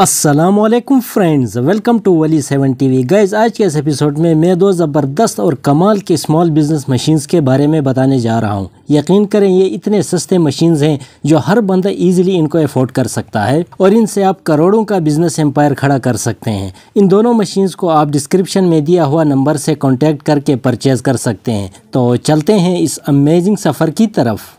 Aslam friends welcome to Wali seven T V guys आज के इस एपिसोड में मैं दो ज़बरदस्त और कमाल के स्मॉल बिज़नेस मशीन्स के बारे में बताने जा रहा हूँ यकीन करें ये इतने सस्ते मशीन्स हैं जो हर बंदा ईजिली इनको अफोर्ड कर सकता है और इनसे आप करोड़ों का बिज़नेस एम्पायर खड़ा कर सकते हैं इन दोनों मशीन्स को आप डिस्क्रिप्शन में दिया हुआ नंबर से कॉन्टैक्ट करके परचेज़ कर सकते हैं तो चलते हैं इस अमेजिंग सफ़र की तरफ़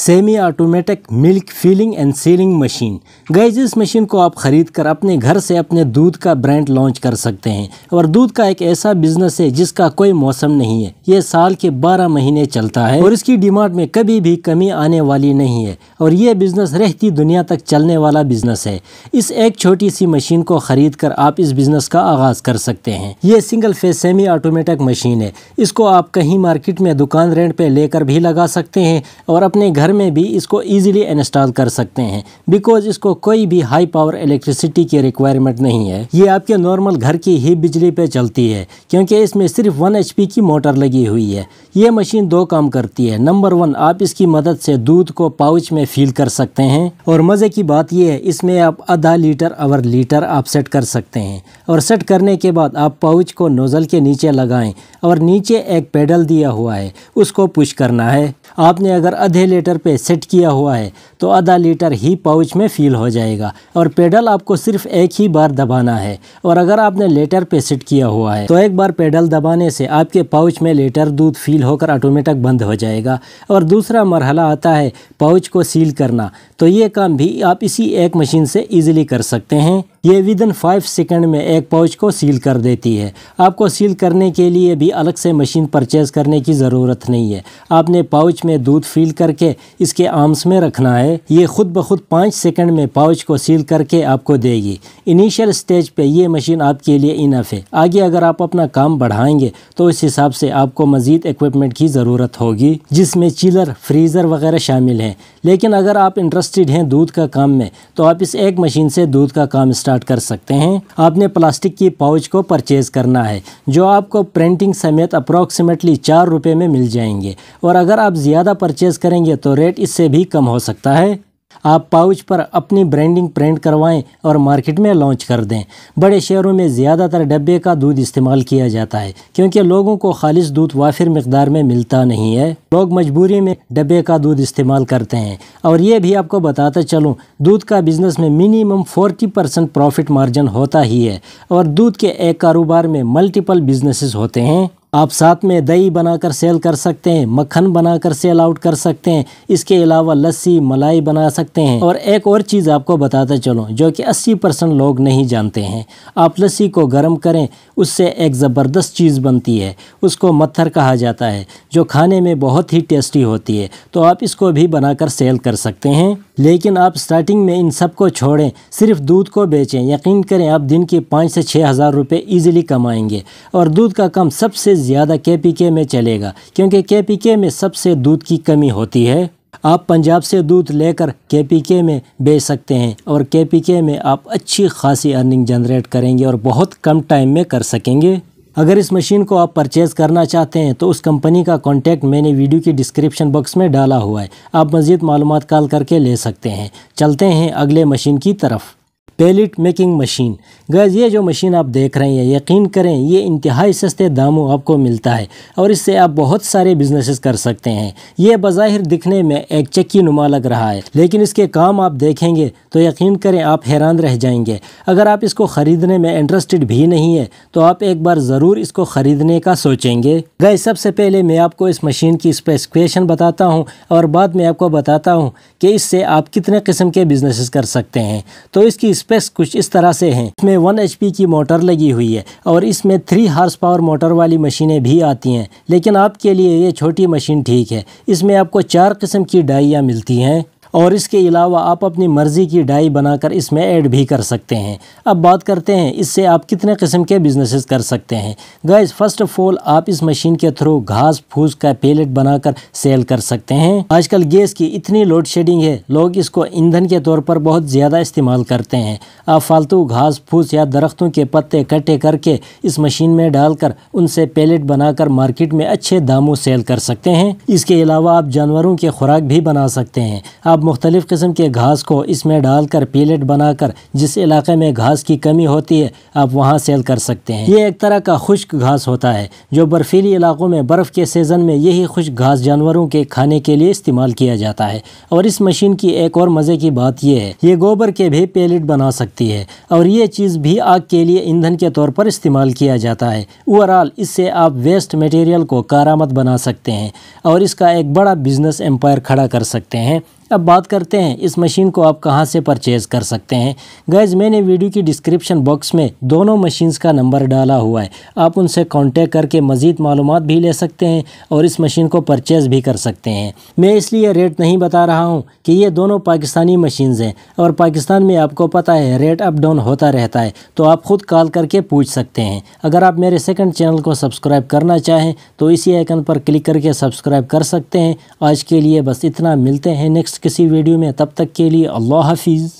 semi automatic milk filling and sealing machine गैज इस मशीन को आप ख़रीद कर अपने घर से अपने दूध का ब्रांड लॉन्च कर सकते हैं और दूध का एक ऐसा बिजनेस है जिसका कोई मौसम नहीं है यह साल के 12 महीने चलता है और इसकी डिमांड में कभी भी कमी आने वाली नहीं है और यह बिज़नेस रहती दुनिया तक चलने वाला बिज़नेस है इस एक छोटी सी मशीन को ख़रीद कर आप इस बिज़नेस का आगाज़ कर सकते हैं यह single phase semi automatic machine है इसको आप कहीं मार्केट में दुकान रेंट पर लेकर भी लगा सकते हैं और अपने घर घर में भी इसको ईज़िली इंस्टॉल कर सकते हैं बिकॉज इसको कोई भी हाई पावर इलेक्ट्रिसिटी की रिक्वायरमेंट नहीं है ये आपके नॉर्मल घर की ही बिजली पे चलती है क्योंकि इसमें सिर्फ वन एच की मोटर लगी हुई है ये मशीन दो काम करती है नंबर वन आप इसकी मदद से दूध को पाउच में फील कर सकते हैं और मज़े की बात यह है इसमें आप आधा लीटर अवर लीटर आप सेट कर सकते हैं और सेट करने के बाद आप पाउच को नोज़ल के नीचे लगाएं और नीचे एक पेडल दिया हुआ है उसको पुश करना है आपने अगर आधे लीटर लीटर पे सेट किया हुआ है तो आधा लीटर ही पाउच में फील हो जाएगा और पेडल आपको सिर्फ एक ही बार दबाना है और अगर आपने लेटर पे सेट किया हुआ है तो एक बार पेडल दबाने से आपके पाउच में लेटर दूध फील होकर ऑटोमेटिक बंद हो जाएगा और दूसरा मरहला आता है पाउच को सील करना तो ये काम भी आप इसी एक मशीन से ईजिली कर सकते हैं ये विद इन फाइव सेकेंड में एक पाउच को सील कर देती है आपको सील करने के लिए भी अलग से मशीन परचेज़ करने की ज़रूरत नहीं है आपने पाउच में दूध फील करके इसके आर्म्स में रखना है ये खुद ब खुद पाँच सेकेंड में पाउच को सील करके आपको देगी इनिशियल स्टेज पे ये मशीन आपके लिए इनफ है आगे अगर आप अपना काम बढ़ाएंगे तो इस हिसाब से आपको मज़ीद इक्विपमेंट की ज़रूरत होगी जिसमें चिलर फ्रीज़र वगैरह शामिल हैं लेकिन अगर आप इंटरेस्टेड हैं दूध का काम में तो आप इस एक मशीन से दूध का काम स्टार्ट स्टार्ट कर सकते हैं आपने प्लास्टिक की पाउच को परचेज़ करना है जो आपको प्रिंटिंग समेत अप्रॉक्सीमेटली चार रुपये में मिल जाएंगे और अगर आप ज़्यादा परचेज़ करेंगे तो रेट इससे भी कम हो सकता है आप पाउच पर अपनी ब्रांडिंग प्रिंट करवाएं और मार्केट में लॉन्च कर दें बड़े शहरों में ज़्यादातर डब्बे का दूध इस्तेमाल किया जाता है क्योंकि लोगों को खालिश दूध वाफिर मकदार में मिलता नहीं है लोग मजबूरी में डब्बे का दूध इस्तेमाल करते हैं और ये भी आपको बताता चलूँ दूध का बिज़नेस में minimum forty percent profit margin होता ही है और दूध के एक कारोबार में मल्टीपल बिजनेसेस होते हैं आप साथ में दही बनाकर सेल कर सकते हैं मक्खन बनाकर सेल आउट कर सकते हैं इसके अलावा लस्सी मलाई बना सकते हैं और एक और चीज़ आपको बताते चलूँ जो कि 80 परसेंट लोग नहीं जानते हैं आप लस्सी को गर्म करें उससे एक ज़बरदस्त चीज़ बनती है उसको मत्थर कहा जाता है जो खाने में बहुत ही टेस्टी होती है तो आप इसको भी बनाकर सेल कर सकते हैं लेकिन आप स्टार्टिंग में इन सब को छोड़ें सिर्फ दूध को बेचें यकीन करें आप दिन के पाँच से छः हज़ार रुपये ईज़िली कमाएँगे और दूध का काम सबसे ज़्यादा के पी के में चलेगा क्योंकि के पी के में सबसे दूध की कमी होती है आप पंजाब से दूध लेकर के पी के में बेच सकते हैं और के में आप अच्छी खासी अर्निंग जनरेट करेंगे और बहुत कम टाइम में कर सकेंगे अगर इस मशीन को आप परचेज़ करना चाहते हैं तो उस कंपनी का कॉन्टैक्ट मैंने वीडियो की डिस्क्रिप्शन बॉक्स में डाला हुआ है आप मज़ीद मालूम कॉल करके ले सकते हैं चलते हैं अगले मशीन की तरफ पेलेट मेकिंग मशीन गैस ये जो मशीन आप देख रहे हैं यकीन करें ये इंतहाई सस्ते दामों आपको मिलता है और इससे आप बहुत सारे बिजनेसेस कर सकते हैं ये बाहिर दिखने में एक चक्की नुमा लग रहा है लेकिन इसके काम आप देखेंगे तो यकीन करें आप हैरान रह जाएंगे अगर आप इसको ख़रीदने में इंटरेस्टेड भी नहीं है तो आप एक बार ज़रूर इसको ख़रीदने का सोचेंगे गए सबसे पहले मैं आपको इस मशीन की स्पेसिफिकेशन बताता हूँ और बाद में आपको बताता हूँ कि इससे आप कितने किस्म के बिजनेस कर सकते हैं तो इसकी स्पेक्स कुछ इस तरह से हैं इसमें वन एच की मोटर लगी हुई है और इसमें थ्री हार्स पावर मोटर वाली मशीनें भी आती हैं लेकिन आपके लिए ये छोटी मशीन ठीक है इसमें आपको चार किस्म की डाइयाँ मिलती हैं और इसके अलावा आप अपनी मर्ज़ी की डाई बनाकर इसमें ऐड भी कर सकते हैं अब बात करते हैं इससे आप कितने किस्म के बिजनेसेस कर सकते हैं गाइस फर्स्ट ऑफ ऑल आप इस मशीन के थ्रू घास फूस का पेलेट बनाकर सेल कर सकते हैं आजकल गैस की इतनी लोड शेडिंग है लोग इसको ईंधन के तौर पर बहुत ज़्यादा इस्तेमाल करते हैं आप फालतू घास फूस या दरख्तों के पत्ते इकट्ठे करके इस मशीन में डालकर उनसे पेलेट बनाकर मार्केट में अच्छे दामों सेल कर सकते हैं इसके अलावा आप जानवरों की खुराक भी बना सकते हैं आप मुख्तलिफ़ किस्म के घास को इसमें डालकर पीलेट बनाकर जिस इलाके में घास की कमी होती है आप वहाँ सेल कर सकते हैं ये एक तरह का खुश्क घास होता है जो बर्फीली इलाकों में बर्फ़ के सीज़न में यही खुश्क घास जानवरों के खाने के लिए इस्तेमाल किया जाता है और इस मशीन की एक और मज़े की बात यह है ये गोबर के भी पेलेट बना सकती है और ये चीज़ भी आग के लिए ईंधन के तौर पर इस्तेमाल किया जाता है ओवरऑल इससे आप वेस्ट मटेरियल को कारामद बना सकते हैं और इसका एक बड़ा बिजनेस एम्पायर खड़ा कर सकते हैं अब बात करते हैं इस मशीन को आप कहां से परचेज़ कर सकते हैं गैज़ मैंने वीडियो की डिस्क्रिप्शन बॉक्स में दोनों मशीन्स का नंबर डाला हुआ है आप उनसे कांटेक्ट करके मज़ीद मालूम भी ले सकते हैं और इस मशीन को परचेज़ भी कर सकते हैं मैं इसलिए रेट नहीं बता रहा हूँ कि ये दोनों पाकिस्तानी मशीन्स हैं और पाकिस्तान में आपको पता है रेट अप डाउन होता रहता है तो आप ख़ुद कॉल करके पूछ सकते हैं अगर आप मेरे सेकंड चैनल को सब्सक्राइब करना चाहें तो इसी आइकन पर क्लिक करके सब्सक्राइब कर सकते हैं आज के लिए बस इतना मिलते हैं नेक्स्ट नेक्स्ट किसी वीडियो में तब तक के लिए अल्लाह हाफिज़